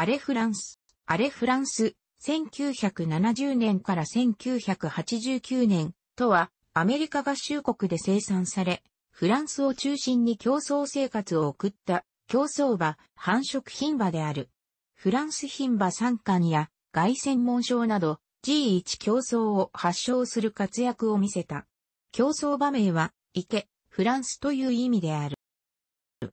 アレフランス。アレフランス、1970年から1989年とは、アメリカ合衆国で生産され、フランスを中心に競争生活を送った競争馬、繁殖品馬である。フランス品馬三冠や外専門賞など G1 競争を発祥する活躍を見せた。競争馬名は、池、フランスという意味である。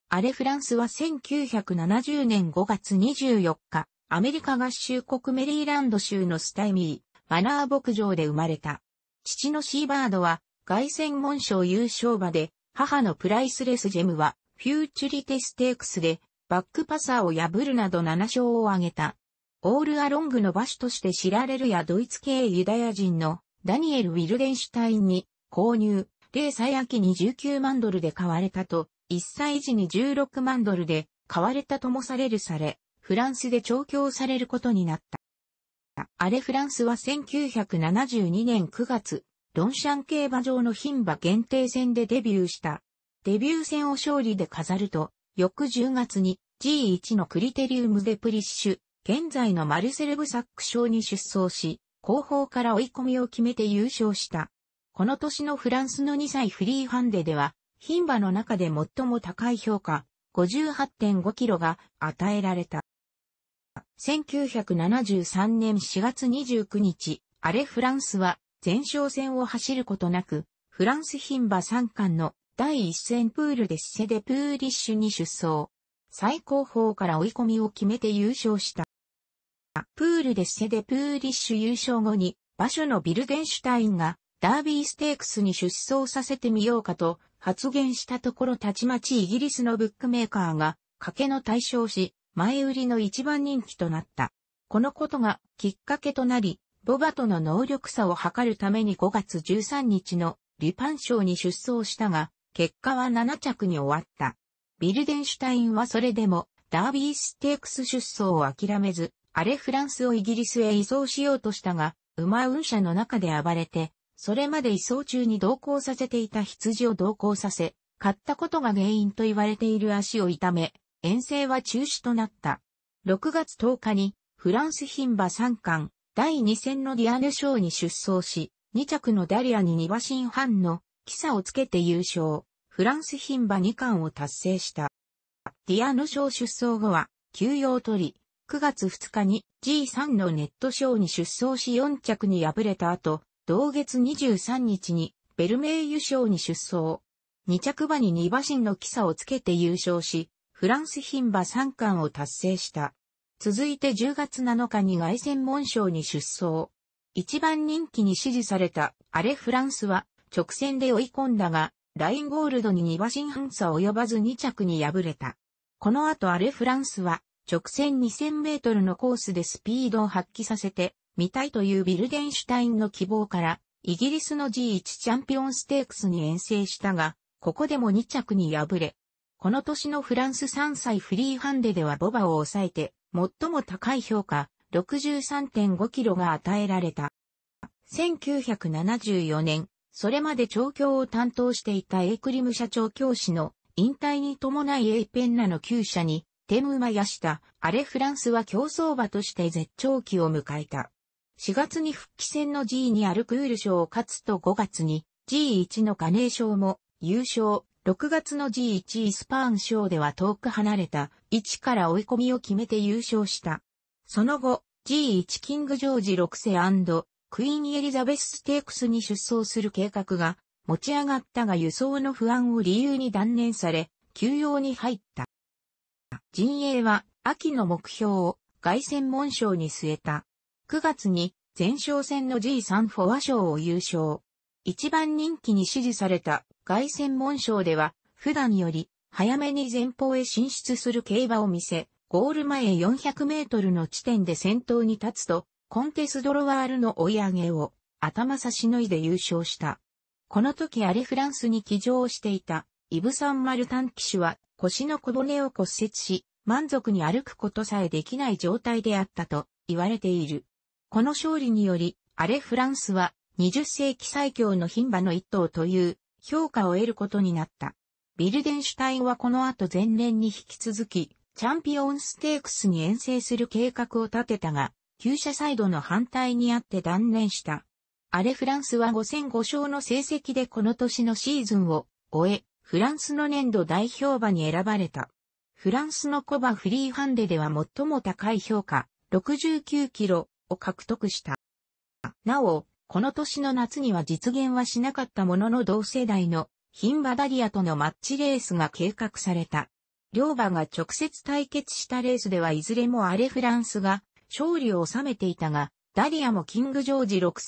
アレ・フランスは1970年5月24日、アメリカ合衆国メリーランド州のスタイミー、マナー牧場で生まれた。父のシーバードは、凱旋門賞優勝馬で、母のプライスレスジェムは、フューチュリテステークスで、バックパサーを破るなど7勝を挙げた。オールアロングの馬主として知られるやドイツ系ユダヤ人のダニエル・ウィルデンシュタインに購入、レーサヤキに19万ドルで買われたと1歳児に16万ドルで買われたともされるされ、フランスで調教されることになった。アレフランスは1972年9月、ロンシャン競馬場の牝馬限定戦でデビューした。デビュー戦を勝利で飾ると、翌10月に G1 のクリテリウムデプリッシュ、現在のマルセル・ブサック賞に出走し、後方から追い込みを決めて優勝した。この年のフランスの2歳フリーハンデでは、牝馬の中で最も高い評価、58.5キロが与えられた。1973年4月29日、アレ・フランスは前哨戦を走ることなく、フランス牝馬三冠の第一戦プールでシセデ・プーリッシュに出走。最高峰から追い込みを決めて優勝した。プールでシセデ・プーリッシュ優勝後に、馬所のビルゲンシュタインがダービーステークスに出走させてみようかと発言したところたちまちイギリスのブックメーカーが賭けの対象し、前売りの一番人気となった。このことがきっかけとなり、ボバとの能力差を測るために5月13日のリパン賞に出走したが、結果は7着に終わった。ビルデンシュタインはそれでもダービーステークス出走を諦めず、あれフランスをイギリスへ移送しようとしたが、馬運車の中で暴れて、それまで移送中に同行させていた羊を同行させ、買ったことが原因と言われている足を痛め、遠征は中止となった。6月10日に、フランス牝馬3冠、第2戦のディアネ賞に出走し、2着のダリアに2馬身半の、キサをつけて優勝、フランス牝馬2冠を達成した。ディアノ賞出走後は、休養を取り、9月2日に G3 のネット賞に出走し4着に敗れた後、同月23日にベルメイユ賞に出走。2着馬に2馬身のキ差をつけて優勝し、フランス牝馬3冠を達成した。続いて10月7日に外戦門賞に出走。一番人気に支持されたアレ・フランスは直線で追い込んだが、ラインゴールドに2馬身半差及ばず2着に敗れた。この後アレ・フランスは直線2000メートルのコースでスピードを発揮させて見たいというビルデンシュタインの希望から、イギリスの G1 チャンピオンステークスに遠征したが、ここでも2着に敗れ、この年のフランス3歳フリーハンデではボバを抑えて、最も高い評価、63.5キロが与えられた。1974年、それまで調教を担当していたエイクリム社長教師の引退に伴いエイペンナの旧社に、テムマヤシタ、アレフランスは競争馬として絶頂期を迎えた。4月に復帰戦の G2 アルクール賞を勝つと5月に G1 のガネー賞も優勝、6月の G1 イスパーン賞では遠く離れた位置から追い込みを決めて優勝した。その後、G1 キングジョージ6世クイーンエリザベスステークスに出走する計画が持ち上がったが輸送の不安を理由に断念され、休養に入った。陣営は秋の目標を凱旋門賞に据えた。9月に前哨戦の G3 フォア賞を優勝。一番人気に支持された外戦門賞では、普段より早めに前方へ進出する競馬を見せ、ゴール前400メートルの地点で先頭に立つと、コンテスドロワールの追い上げを頭差しのいで優勝した。この時アレフランスに騎乗していたイブ・サンマルタン騎手は腰の小骨を骨折し、満足に歩くことさえできない状態であったと言われている。この勝利により、アレ・フランスは20世紀最強の牝馬の一頭という評価を得ることになった。ビルデンシュタインはこの後前年に引き続き、チャンピオンステークスに遠征する計画を立てたが、旧車サイドの反対にあって断念した。アレ・フランスは5戦5勝の成績でこの年のシーズンを終え、フランスの年度代表馬に選ばれた。フランスのコバフリーハンデでは最も高い評価、69キロ、を獲得した。なお、この年の夏には実現はしなかったものの同世代のヒンバダリアとのマッチレースが計画された。両馬が直接対決したレースではいずれもアレフランスが勝利を収めていたが、ダリアもキングジョージ6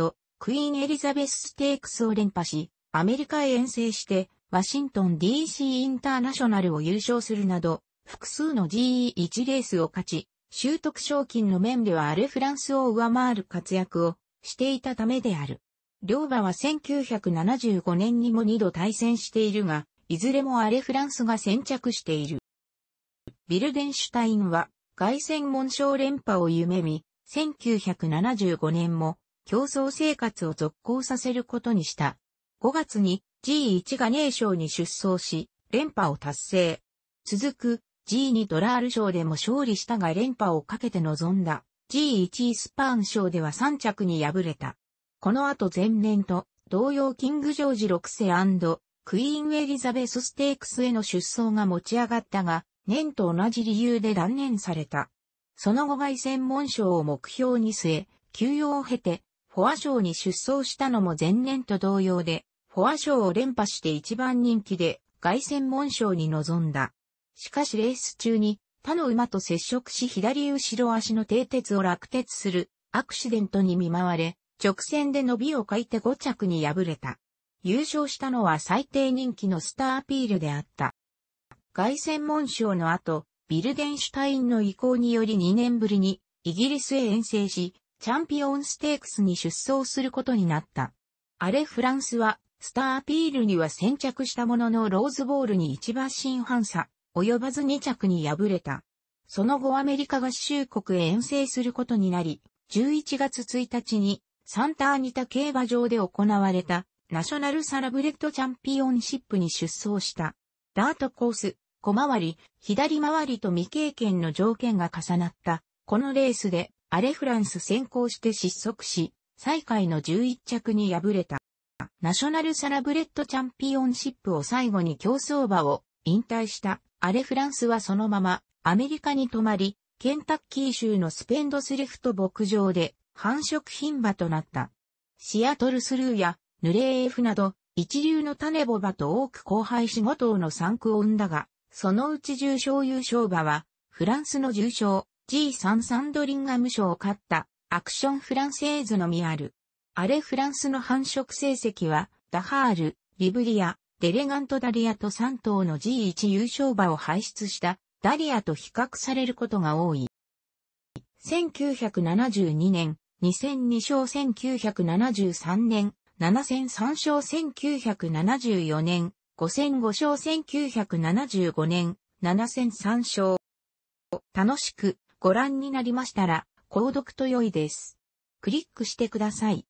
世クイーンエリザベスステークスを連覇し、アメリカへ遠征して、ワシントン DC インターナショナルを優勝するなど、複数の GE1 レースを勝ち、習得賞金の面ではアレフランスを上回る活躍をしていたためである。両馬は1975年にも2度対戦しているが、いずれもアレフランスが先着している。ビルデンシュタインは、凱旋門賞連覇を夢見、1975年も競争生活を続行させることにした。5月に G1 ガネー賞に出走し、連覇を達成。続く G2 ドラール賞でも勝利したが連覇をかけて臨んだ G1 スパーン賞では3着に敗れた。この後前年と同様キングジョージ6世クイーンエリザベスステークスへの出走が持ち上がったが、年と同じ理由で断念された。その後外専門賞を目標に据え、休養を経て、フォア賞に出走したのも前年と同様で、フォア賞を連覇して一番人気で、外専門賞に臨んだ。しかしレース中に他の馬と接触し左後ろ足の低鉄を落鉄するアクシデントに見舞われ、直線で伸びを欠いて5着に敗れた。優勝したのは最低人気のスターアピールであった。凱旋門賞の後、ビルデンシュタインの意向により2年ぶりにイギリスへ遠征し、チャンピオンステークスに出走することになった。アレ・フランスは、スターアピールには先着したもののローズボールに一馬新反差、及ばず2着に敗れた。その後アメリカ合衆国へ遠征することになり、11月1日にサンターニタ競馬場で行われたナショナルサラブレッドチャンピオンシップに出走した。ダートコース、小回り、左回りと未経験の条件が重なった。このレースでアレフランス先行して失速し、最下位の11着に敗れた。ナショナルサラブレッドチャンピオンシップを最後に競走馬を引退したアレ・フランスはそのままアメリカに泊まり、ケンタッキー州のスペンドスリフト牧場で繁殖品馬となった。シアトルスルーやヌレーエフなど一流の種ボ馬と多く交配し5頭の産区を生んだが、そのうち重賞優勝馬はフランスの重賞 G3 サンドリンガム賞を勝ったアクションフランセーズのみある。アレ・フランスの繁殖成績はダハール、リブリア、デレガントダリアと3頭の G1 優勝馬を輩出したダリアと比較されることが多い。1972年、2002勝1973年、7 0 3勝1974年、5 0 5勝1975年、7 0 3勝。楽しくご覧になりましたら、購読と良いです。クリックしてください。